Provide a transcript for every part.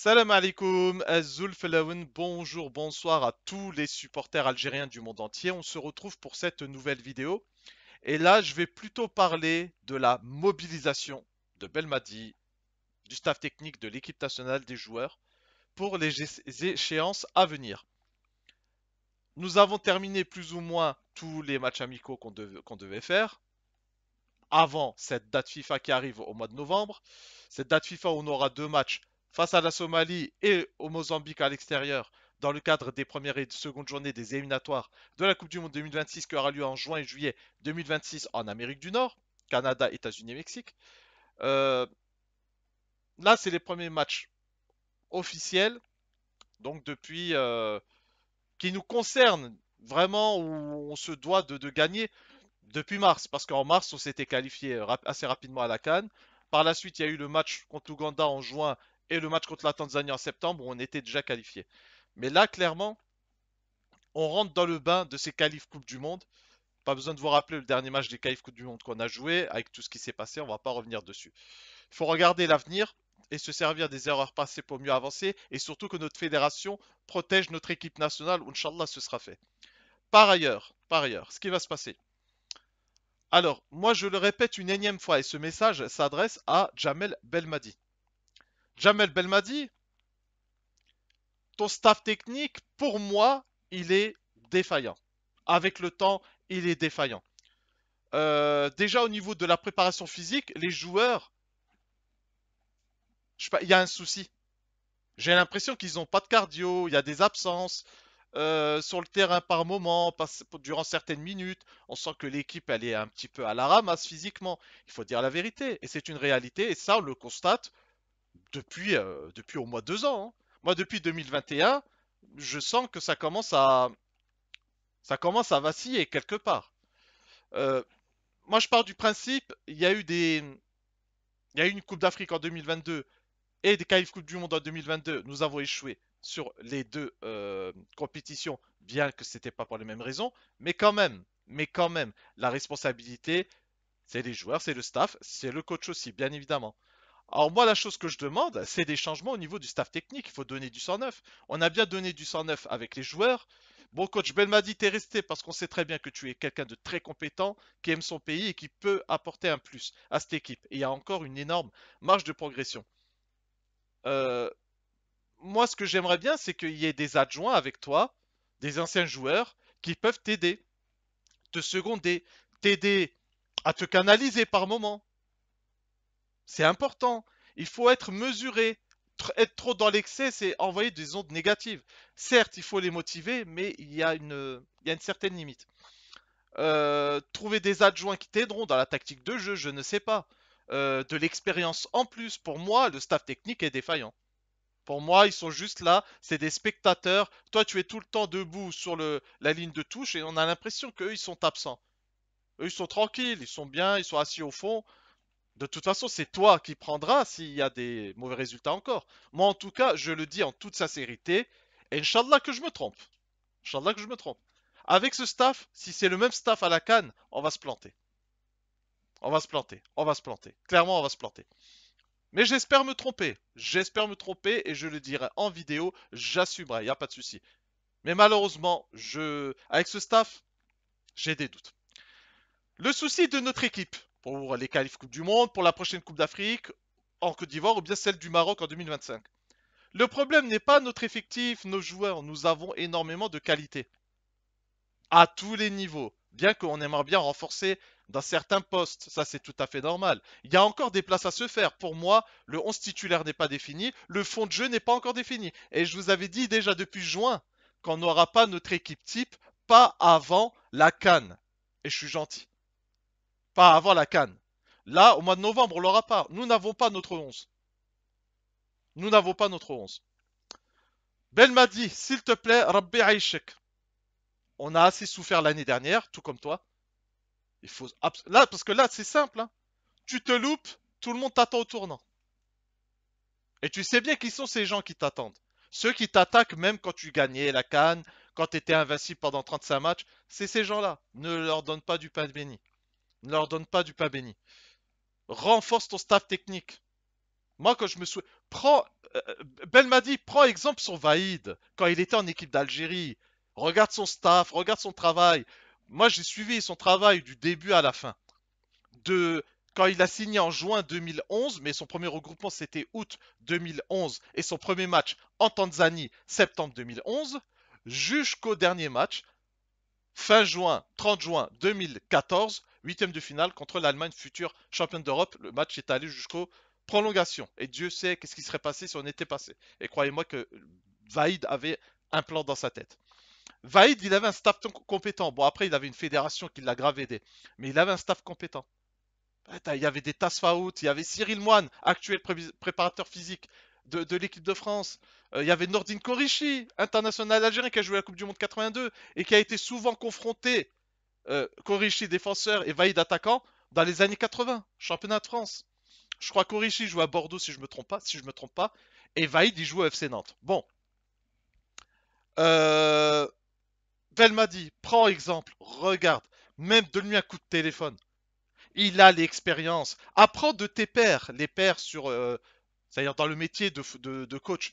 Salam alaikum, bonjour, bonsoir à tous les supporters algériens du monde entier. On se retrouve pour cette nouvelle vidéo. Et là, je vais plutôt parler de la mobilisation de Belmadi, du staff technique de l'équipe nationale des joueurs pour les échéances à venir. Nous avons terminé plus ou moins tous les matchs amicaux qu'on devait, devait faire avant cette date FIFA qui arrive au mois de novembre. Cette date FIFA, on aura deux matchs face à la Somalie et au Mozambique à l'extérieur dans le cadre des premières et secondes journées des éliminatoires de la Coupe du Monde 2026 qui aura lieu en juin et juillet 2026 en Amérique du Nord, Canada, États-Unis et Mexique. Euh, là, c'est les premiers matchs officiels, donc depuis euh, qui nous concernent vraiment où on se doit de, gagner depuis mars, parce qu'en mars on s'était qualifié assez rapidement à la Cannes. Par la suite, il y a eu le match contre l'Ouganda en juin et le match contre la Tanzanie en septembre où on était déjà qualifié. Mais là, clairement, on rentre dans le bain de ces qualifs Coupe du Monde. Pas besoin de vous rappeler le dernier match des qualifs Coupe du Monde qu'on a joué, avec tout ce qui s'est passé, on va pas revenir dessus. Il faut regarder l'avenir et se servir des erreurs passées pour mieux avancer, et surtout que notre fédération protège notre équipe nationale, où Inch'Allah ce sera fait. Par ailleurs, par ailleurs, ce qui va se passer. Alors, moi je le répète une énième fois, et ce message s'adresse à Jamel Belmadi. Jamel Belmadi, ton staff technique, pour moi, il est défaillant. Avec le temps, il est défaillant. Euh, déjà au niveau de la préparation physique, les joueurs, il y a un souci. J'ai l'impression qu'ils n'ont pas de cardio, il y a des absences euh, sur le terrain par moment, durant certaines minutes. On sent que l'équipe, elle est un petit peu à la ramasse physiquement. Il faut dire la vérité. Et c'est une réalité, et ça, on le constate depuis, euh, depuis au moins deux ans. Hein. Moi, depuis 2021, je sens que ça commence à, ça commence à vaciller quelque part. Euh, moi, je pars du principe, il y a eu des, il y a eu une Coupe d'Afrique en 2022 et des qualifs Coupe du Monde en 2022. Nous avons échoué sur les deux euh, compétitions, bien que ce n'était pas pour les mêmes raisons, mais quand même, mais quand même, la responsabilité, c'est les joueurs, c'est le staff, c'est le coach aussi, bien évidemment. Alors moi, la chose que je demande, c'est des changements au niveau du staff technique. Il faut donner du 109. On a bien donné du 109 avec les joueurs. Bon, coach Belmadi, t'es resté parce qu'on sait très bien que tu es quelqu'un de très compétent, qui aime son pays et qui peut apporter un plus à cette équipe. Et il y a encore une énorme marge de progression. Euh, moi, ce que j'aimerais bien, c'est qu'il y ait des adjoints avec toi, des anciens joueurs, qui peuvent t'aider, te seconder, t'aider à te canaliser par moment, c'est important. Il faut être mesuré. Être trop dans l'excès, c'est envoyer des ondes négatives. Certes, il faut les motiver, mais il y a une, certaine limite. Euh, trouver des adjoints qui t'aideront dans la tactique de jeu, je ne sais pas. Euh, de l'expérience en plus. Pour moi, le staff technique est défaillant. Pour moi, ils sont juste là, c'est des spectateurs. Toi, tu es tout le temps debout sur la ligne de touche et on a l'impression qu'eux, ils sont absents. Eux, ils sont tranquilles, ils sont bien, ils sont assis au fond. De toute façon, c'est toi qui prendras s'il y a des mauvais résultats encore. Moi, en tout cas, je le dis en toute sincérité. Et Inch'Allah que je me trompe. Inch'Allah que je me trompe. Avec ce staff, si c'est le même staff à la canne, on va se planter. On va se planter. On va se planter. Clairement, on va se planter. Mais j'espère me tromper. J'espère me tromper et je le dirai en vidéo. J'assumerai. Il n'y a pas de souci. Mais malheureusement, je... avec ce staff, j'ai des doutes. Le souci de notre équipe pour les qualifs Coupe du Monde, pour la prochaine Coupe d'Afrique en Côte d'Ivoire ou bien celle du Maroc en 2025. Le problème n'est pas notre effectif, nos joueurs, nous avons énormément de qualité. À tous les niveaux, bien qu'on aimerait bien renforcer dans certains postes, ça c'est tout à fait normal. Il y a encore des places à se faire. Pour moi, le 11 titulaire n'est pas défini, le fond de jeu n'est pas encore défini. Et je vous avais dit déjà depuis juin qu'on n'aura pas notre équipe type, pas avant la Cannes. Et je suis gentil. Pas la canne. Là, au mois de novembre, on l'aura pas. Nous n'avons pas notre 11. Nous n'avons pas notre 11. Bel m'a dit, s'il te plaît, Rabbi Aïchek. On a assez souffert l'année dernière, tout comme toi. Il faut là parce que là c'est simple. Hein. Tu te loupes, tout le monde t'attend au tournant. Et tu sais bien qui sont ces gens qui t'attendent. Ceux qui t'attaquent même quand tu gagnais la canne, quand tu étais invincible pendant 35 matchs, c'est ces gens-là. Ne leur donne pas du pain de béni. Ne leur donne pas du pain béni. Renforce ton staff technique. Moi, quand je me souviens... Prends... Euh, ben dit, prends exemple sur Vaïd, quand il était en équipe d'Algérie. Regarde son staff, regarde son travail. Moi, j'ai suivi son travail du début à la fin. De quand il a signé en juin 2011, mais son premier regroupement c'était août 2011 et son premier match en Tanzanie septembre 2011, jusqu'au dernier match fin juin, 30 juin 2014 huitième de finale contre l'Allemagne, future championne d'Europe. Le match est allé jusqu'aux prolongations. Et Dieu sait qu'est-ce qui serait passé si on était passé. Et croyez-moi que Vaïd avait un plan dans sa tête. Vaïd, il avait un staff compétent. Bon, après, il avait une fédération qui l'a grave aidé. Mais il avait un staff compétent. Il y avait des Tasfaout, il y avait Cyril Moine, actuel préparateur physique de, l'équipe de France. Euh, il y avait Nordin Korichi, international algérien qui a joué la Coupe du Monde 82 et qui a été souvent confronté euh, Korishi défenseur et Vaïd attaquant dans les années 80, championnat de France. Je crois qu'Orichi joue à Bordeaux si je me trompe pas, si je me trompe pas, et Vaïd il joue au FC Nantes. Bon. Euh... dit prends exemple, regarde, même donne-lui un coup de téléphone. Il a l'expérience. Apprends de tes pères les pères sur, euh, dans le métier de, de, coach.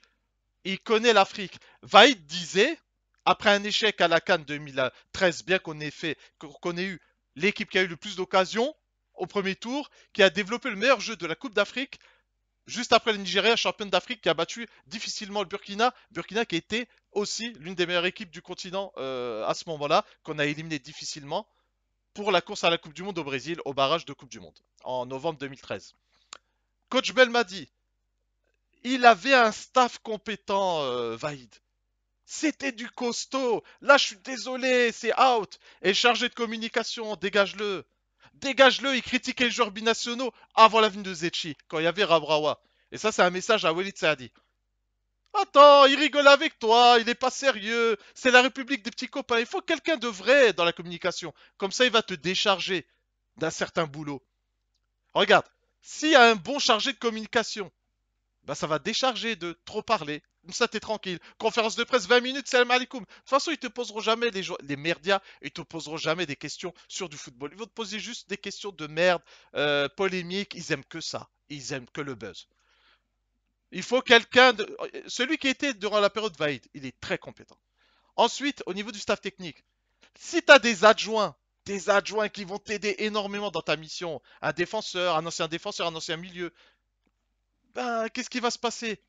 Il connaît l'Afrique. Vaïd disait, après un échec à la Cannes 2013, bien qu'on ait, eu l'équipe qui a eu le plus d'occasions au premier tour, qui a développé le meilleur jeu de la Coupe d'Afrique, juste après le Nigeria, championne d'Afrique, qui a battu difficilement le Burkina. Burkina qui était aussi l'une des meilleures équipes du continent euh, à ce moment-là, qu'on a éliminé difficilement pour la course à la Coupe du Monde au Brésil, au barrage de Coupe du Monde, en novembre 2013. Coach Bell m'a dit, il avait un staff compétent, euh, valide. C'était du costaud. Là, je suis désolé, c'est out. Et chargé de communication, dégage-le. Dégage-le, il critiquait les joueurs binationaux avant la venue de Zechi, quand il y avait Rabrawa. Et ça, c'est un message à Walid Saadi. Attends, il rigole avec toi, il n'est pas sérieux, c'est la République des petits copains, il faut quelqu'un de vrai dans la communication. Comme ça, il va te décharger d'un certain boulot. Regarde, s'il y a un bon chargé de communication, bah ça va décharger de trop parler, ça t'es tranquille. Conférence de presse, 20 minutes, salam alaikum. De toute façon, ils te poseront jamais les, les merdias, ils te poseront jamais des questions sur du football. Ils vont te poser juste des questions de merde, euh, polémiques, ils aiment que ça. Ils aiment que le buzz. Il faut quelqu'un de... Celui qui était durant la période Vaïd, il est très compétent. Ensuite, au niveau du staff technique, si tu as des adjoints, des adjoints qui vont t'aider énormément dans ta mission, un défenseur, un ancien défenseur, un ancien milieu, ben, qu'est-ce qui va se passer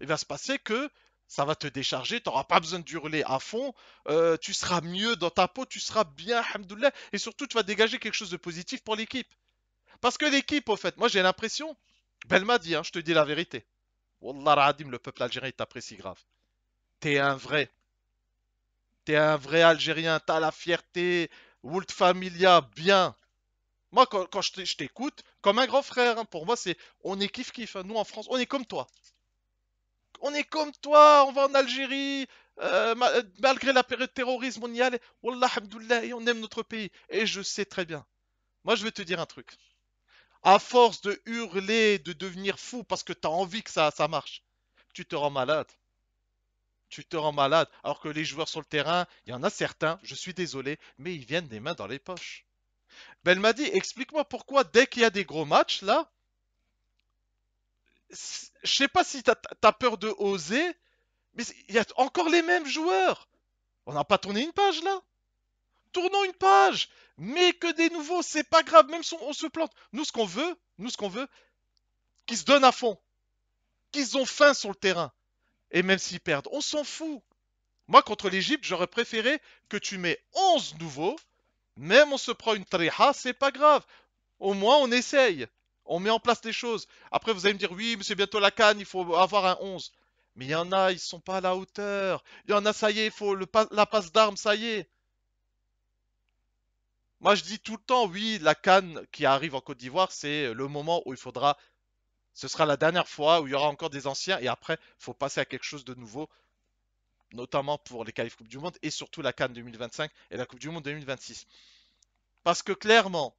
il va se passer que ça va te décharger, tu n'auras pas besoin de hurler à fond, euh, tu seras mieux dans ta peau, tu seras bien, hamdoullah, et surtout tu vas dégager quelque chose de positif pour l'équipe. Parce que l'équipe, au fait, moi j'ai l'impression, Belma dit, hein, je te dis la vérité, Wallah Radim, le peuple algérien t'apprécie grave. T'es un vrai. T'es un vrai Algérien, t'as la fierté, Wult Familia, bien. Moi, quand, je t'écoute, comme un grand frère, hein, pour moi, c'est on est kiff-kiff. Hein. Nous, en France, on est comme toi on est comme toi, on va en Algérie, euh, euh, malgré la période terrorisme, on y allait. Wallah, et on aime notre pays. Et je sais très bien. Moi, je vais te dire un truc. À force de hurler, de devenir fou parce que t'as envie que ça, ça marche, tu te rends malade. Tu te rends malade. Alors que les joueurs sur le terrain, il y en a certains, je suis désolé, mais ils viennent des mains dans les poches. Ben m'a dit, explique-moi pourquoi dès qu'il y a des gros matchs, là, je sais pas si t'as as peur de oser, mais il y a encore les mêmes joueurs. On n'a pas tourné une page là. Tournons une page. Mais que des nouveaux, c'est pas grave, même si on, se plante. Nous, ce qu'on veut, nous, ce qu'on veut, qu'ils se donnent à fond. Qu'ils ont faim sur le terrain. Et même s'ils perdent, on s'en fout. Moi, contre l'Egypte, j'aurais préféré que tu mets 11 nouveaux. Même on se prend une ce c'est pas grave. Au moins, on essaye. On met en place des choses. Après, vous allez me dire, oui, mais c'est bientôt la canne, il faut avoir un 11. Mais il y en a, ils sont pas à la hauteur. Il y en a, ça y est, il faut la passe d'armes, ça y est. Moi, je dis tout le temps, oui, la canne qui arrive en Côte d'Ivoire, c'est le moment où il faudra. Ce sera la dernière fois où il y aura encore des anciens et après, il faut passer à quelque chose de nouveau, notamment pour les qualifs Coupe du Monde et surtout la Cannes 2025 et la Coupe du Monde 2026. Parce que clairement,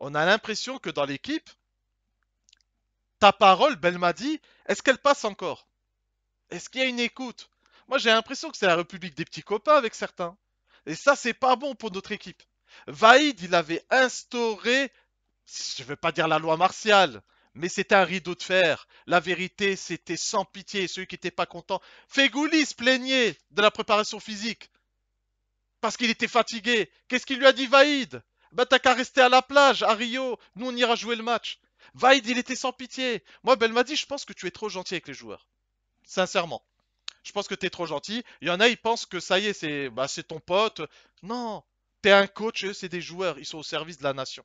on a l'impression que dans l'équipe, ta parole, Belmadi, est-ce qu'elle passe encore Est-ce qu'il y a une écoute Moi, j'ai l'impression que c'est la République des petits copains avec certains. Et ça, c'est pas bon pour notre équipe. Vaïd, il avait instauré, je ne veux pas dire la loi martiale, mais c'était un rideau de fer. La vérité, c'était sans pitié. Celui qui n'était pas content. Fégoulis, plaignait de la préparation physique parce qu'il était fatigué. Qu'est-ce qu'il lui a dit Vaïd bah t'as qu'à rester à la plage, à Rio, nous on ira jouer le match. Vaid, il était sans pitié. Moi, elle m'a dit, je pense que tu es trop gentil avec les joueurs. Sincèrement. Je pense que t'es trop gentil. Il y en a, ils pensent que ça y est, c'est bah, ton pote. Non, t'es un coach, c'est des joueurs. Ils sont au service de la nation.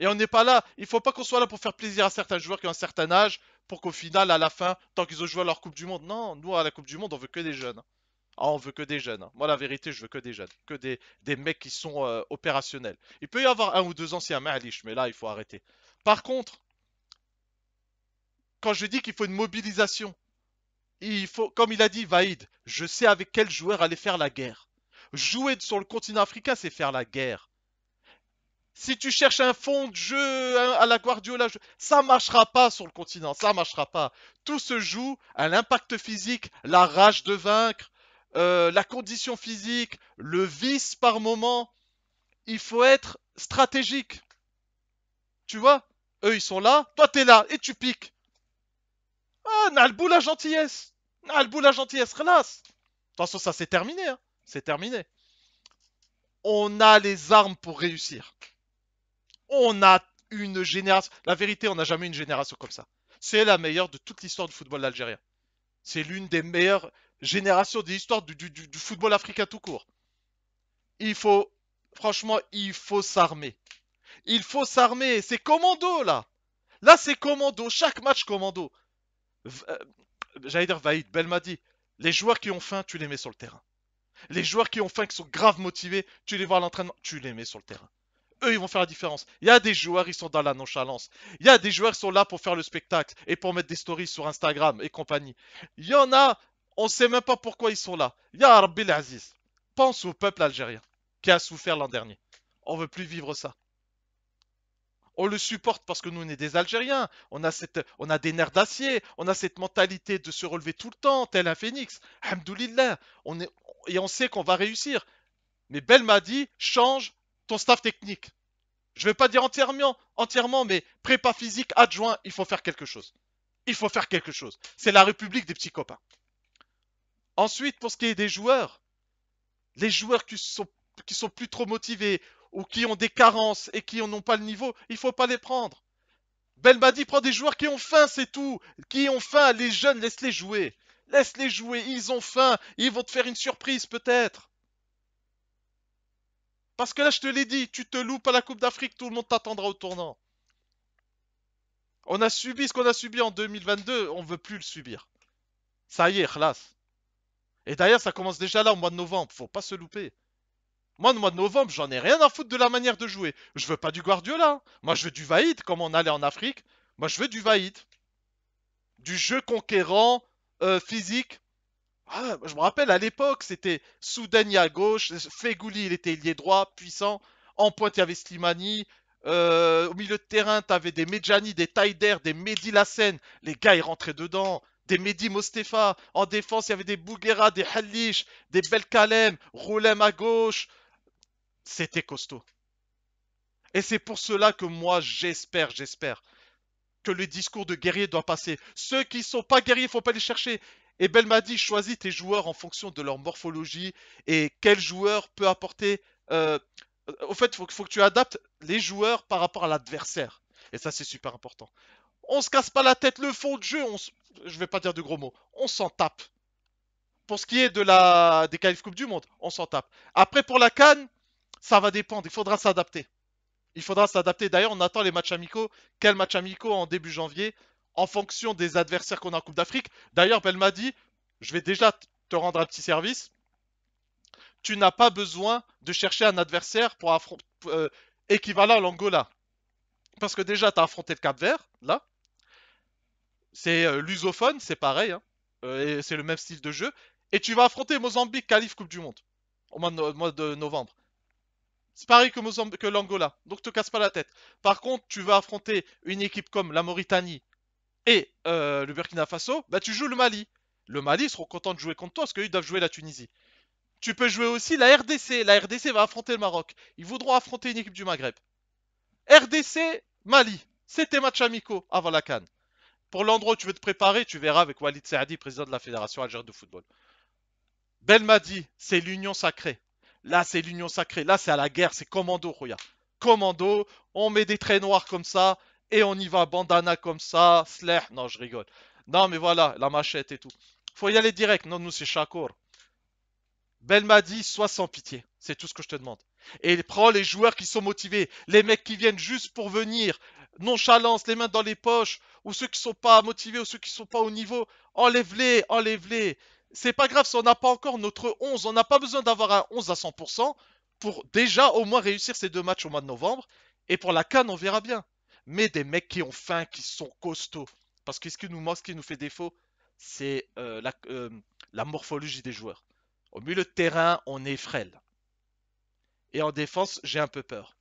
Et on n'est pas là. Il faut pas qu'on soit là pour faire plaisir à certains joueurs qui ont un certain âge, pour qu'au final, à la fin, tant qu'ils ont joué à leur Coupe du Monde. Non, nous, à la Coupe du Monde, on veut que des jeunes. Ah, on veut que des jeunes. Hein. Moi, la vérité, je veux que des jeunes. Que des, mecs qui sont euh, opérationnels. Il peut y avoir un ou deux anciens, maliches, mais là, il faut arrêter. Par contre, quand je dis qu'il faut une mobilisation, il faut, comme il a dit Vaïd, je sais avec quel joueur aller faire la guerre. Jouer sur le continent africain, c'est faire la guerre. Si tu cherches un fond de jeu à la Guardiola, ça marchera pas sur le continent, ça marchera pas. Tout se joue à l'impact physique, la rage de vaincre, euh, la condition physique, le vice par moment. Il faut être stratégique. Tu vois Eux, ils sont là, toi, t'es là, et tu piques. Ah, Nalbou la gentillesse Nalbou la gentillesse, relâche De toute façon, ça, c'est terminé. Hein. c'est terminé. On a les armes pour réussir. On a une génération... La vérité, on n'a jamais une génération comme ça. C'est la meilleure de toute l'histoire du football algérien. C'est l'une des meilleures génération de l'histoire du, football africain tout court. Il faut, franchement, il faut s'armer. Il faut s'armer. C'est commando là. Là, c'est commando. Chaque match commando. Euh, j'allais dire Vaïd, dit. Les joueurs qui ont faim, tu les mets sur le terrain. Les joueurs qui ont faim, qui sont grave motivés, tu les vois à l'entraînement, tu les mets sur le terrain. Eux, ils vont faire la différence. Il y a des joueurs, ils sont dans la nonchalance. Il y a des joueurs qui sont là pour faire le spectacle et pour mettre des stories sur Instagram et compagnie. Il y en a, on ne sait même pas pourquoi ils sont là. Ya Rabbi Aziz, pense au peuple algérien qui a souffert l'an dernier. On ne veut plus vivre ça. On le supporte parce que nous, on est des Algériens. On a, des nerfs d'acier. On a cette mentalité de se relever tout le temps, tel un phénix. Alhamdoulilah. et on sait qu'on va réussir. Mais Bel m'a dit change ton staff technique. Je ne vais pas dire entièrement, entièrement, mais prépa physique, adjoint, il faut faire quelque chose. Il faut faire quelque chose. C'est la République des petits copains. Ensuite, pour ce qui est des joueurs, les joueurs qui sont, qui sont plus trop motivés ou qui ont des carences et qui n'ont pas le niveau, il ne faut pas les prendre. Belmadi prend des joueurs qui ont faim, c'est tout. Qui ont faim, les jeunes, laisse-les jouer. Laisse-les jouer, ils ont faim. Ils vont te faire une surprise peut-être. Parce que là, je te l'ai dit, tu te loupes à la Coupe d'Afrique, tout le monde t'attendra au tournant. On a subi ce qu'on a subi en 2022, on ne veut plus le subir. Ça y est, et d'ailleurs, ça commence déjà là au mois de novembre, faut pas se louper. Moi, le mois de novembre, j'en ai rien à foutre de la manière de jouer. Je veux pas du Guardiola. Moi, je veux du Vaïd, comme on allait en Afrique. Moi, je veux du Vaïd. Du jeu conquérant, euh, physique. Ah, je me rappelle, à l'époque, c'était Soudani à gauche, Fegouli, il était lié droit, puissant. En pointe, il y avait Slimani. Euh, au milieu de terrain, avais des Medjani, des Taider, des Medilassen. Les gars, ils rentraient dedans des Mehdi Mostefa. En défense, il y avait des Bouguera, des Halish, des Belkalem, Roulem à gauche. C'était costaud. Et c'est pour cela que moi, j'espère, j'espère que le discours de guerrier doit passer. Ceux qui ne sont pas guerriers, il faut pas les chercher. Et Belmadi, choisis tes joueurs en fonction de leur morphologie et quel joueur peut apporter. Euh, au fait, il faut, que tu adaptes les joueurs par rapport à l'adversaire. Et ça, c'est super important. On se casse pas la tête, le fond de jeu, Je ne je vais pas dire de gros mots, on s'en tape. Pour ce qui est de la des qualifs Coupe du Monde, on s'en tape. Après pour la Cannes, ça va dépendre, il faudra s'adapter. Il faudra s'adapter. D'ailleurs, on attend les matchs amicaux. Quel match amicaux en début janvier en fonction des adversaires qu'on a en Coupe d'Afrique. D'ailleurs, elle m'a dit, je vais déjà te rendre un petit service. Tu n'as pas besoin de chercher un adversaire pour affronter euh, équivalent à l'Angola. Parce que déjà, tu as affronté le Cap Vert, là, c'est euh, lusophone, c'est pareil, hein. euh, c'est le même style de jeu. Et tu vas affronter Mozambique, Calif Coupe du Monde, au mois de, novembre. C'est pareil que, l'Angola, donc te casse pas la tête. Par contre, tu vas affronter une équipe comme la Mauritanie et euh, le Burkina Faso, bah tu joues le Mali. Le Mali, sera seront contents de jouer contre toi parce qu'ils doivent jouer la Tunisie. Tu peux jouer aussi la RDC. La RDC va affronter le Maroc. Ils voudront affronter une équipe du Maghreb. RDC, Mali. C'était match amico avant la Cannes. Pour l'endroit où tu veux te préparer, tu verras avec Walid Saadi, président de la Fédération algérienne de football. Belmadi, c'est l'union sacrée. Là, c'est l'union sacrée. Là, c'est à la guerre. C'est commando, Roya. Commando, on met des traits noirs comme ça et on y va bandana comme ça. slash. Non, je rigole. Non, mais voilà, la machette et tout. Faut y aller direct. Non, nous, c'est Chakour. Belmadi, sois sans pitié. C'est tout ce que je te demande. Et prends les joueurs qui sont motivés. Les mecs qui viennent juste pour venir nonchalance, les mains dans les poches, ou ceux qui sont pas motivés, ou ceux qui sont pas au niveau, enlève-les, enlève-les. C'est pas grave si on n'a pas encore notre 11, on n'a pas besoin d'avoir un 11 à 100% pour déjà au moins réussir ces deux matchs au mois de novembre. Et pour la canne, on verra bien. Mais des mecs qui ont faim, qui sont costauds. Parce que ce qui nous manque, ce qui nous fait défaut, c'est euh, la, euh, la morphologie des joueurs. Au milieu de terrain, on est frêle. Et en défense, j'ai un peu peur.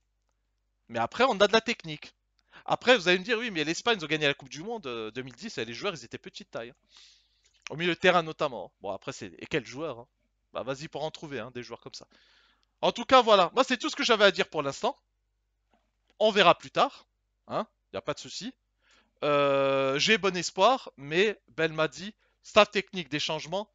Mais après, on a de la technique. Après, vous allez me dire, oui, mais l'Espagne, ils ont gagné la Coupe du Monde 2010 euh, et les joueurs, ils étaient petite taille. Hein. Au milieu de terrain, notamment. Bon, après, c'est. Et quel joueur hein. Bah, vas-y pour en trouver, hein, des joueurs comme ça. En tout cas, voilà. Moi, c'est tout ce que j'avais à dire pour l'instant. On verra plus tard. Hein Il n'y a pas de souci. Euh, j'ai bon espoir, mais m'a dit, staff technique des changements,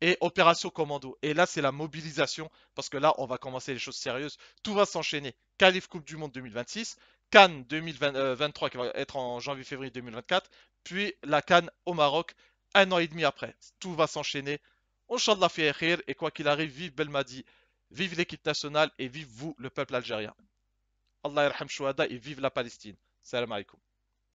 et opération commando. Et là, c'est la mobilisation, parce que là, on va commencer les choses sérieuses. Tout va s'enchaîner. Calif Coupe du Monde 2026, Cannes 2023 euh, qui va être en janvier-février 2024, puis la Cannes au Maroc un an et demi après. Tout va s'enchaîner. on chante la khir et quoi qu'il arrive, vive Belmadi, vive l'équipe nationale et vive vous, le peuple algérien. Allah yarham et vive la Palestine. Salam alaikum.